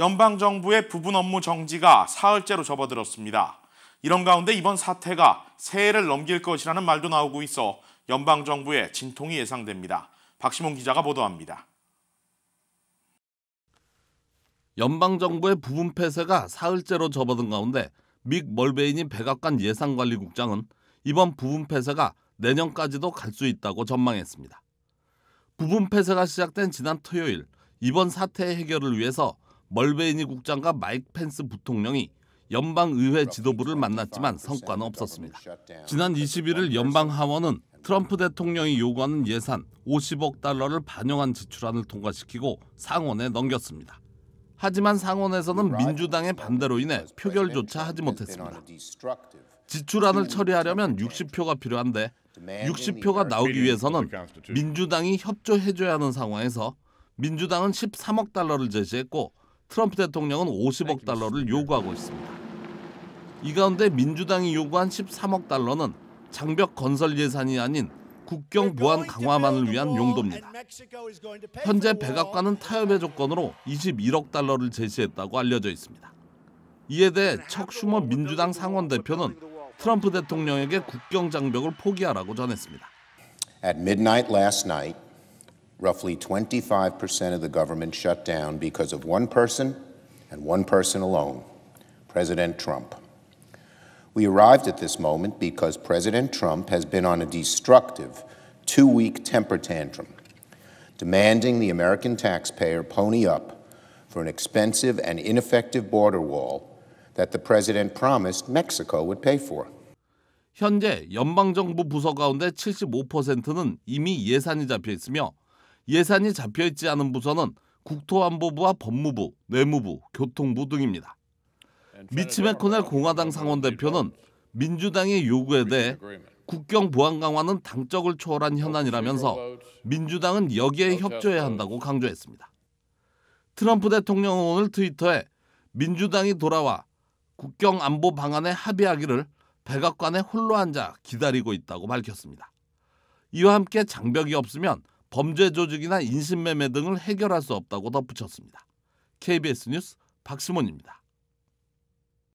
연방 정부의 부분 업무 정지가 사흘째로 접어들었습니다. 이런 가운데 이번 사태가 새해를 넘길 것이라는 말도 나오고 있어 연방 정부의 진통이 예상됩니다. 박시몬 기자가 보도합니다. 연방 정부의 부분 폐쇄가 사흘째로 접어든 가운데 믹 멀베인이 백악관 예산관리국장은 이번 부분 폐쇄가 내년까지도 갈 수 있다고 전망했습니다. 부분 폐쇄가 시작된 지난 토요일 이번 사태 해결을 위해서 멀베이니 국장과 마이크 펜스 부통령이 연방의회 지도부를 만났지만 성과는 없었습니다. 지난 21일 연방하원은 트럼프 대통령이 요구하는 예산 50억 달러를 반영한 지출안을 통과시키고 상원에 넘겼습니다. 하지만 상원에서는 민주당의 반대로 인해 표결조차 하지 못했습니다. 지출안을 처리하려면 60표가 필요한데 60표가 나오기 위해서는 민주당이 협조해줘야 하는 상황에서 민주당은 13억 달러를 제시했고 트럼프 대통령은 50억 달러를 요구하고 있습니다. 이 가운데 민주당이 요구한 13억 달러는 장벽 건설 예산이 아닌 국경 보안 강화만을 위한 용도입니다. 현재 백악관은 타협의 조건으로 21억 달러를 제시했다고 알려져 있습니다. 이에 대해 척 슈머 민주당 상원 대표는 트럼프 대통령에게 국경 장벽을 포기하라고 전했습니다. At midnight last night, roughly 25% of the government shut down because of one person and one person alone President Trump. We arrived at this moment because President Trump has been on a destructive two week temper tantrum, demanding the American taxpayer pony up for an expensive and ineffective border wall that the president promised Mexico would pay for. 현재 연방정부 부서 가운데 75%는 이미 예산이 잡혀 있으며 예산이 잡혀있지 않은 부서는 국토안보부와 법무부, 내무부, 교통부 등입니다. 미치 맥코넬 공화당 상원 대표는 민주당의 요구에 대해 국경 보안 강화는 당적을 초월한 현안이라면서 민주당은 여기에 협조해야 한다고 강조했습니다. 트럼프 대통령은 오늘 트위터에 민주당이 돌아와 국경 안보 방안에 합의하기를 백악관에 홀로 앉아 기다리고 있다고 밝혔습니다. 이와 함께 장벽이 없으면 범죄 조직이나 인신매매 등을 해결할 수 없다고 덧붙였습니다. KBS 뉴스 박수 m 입니다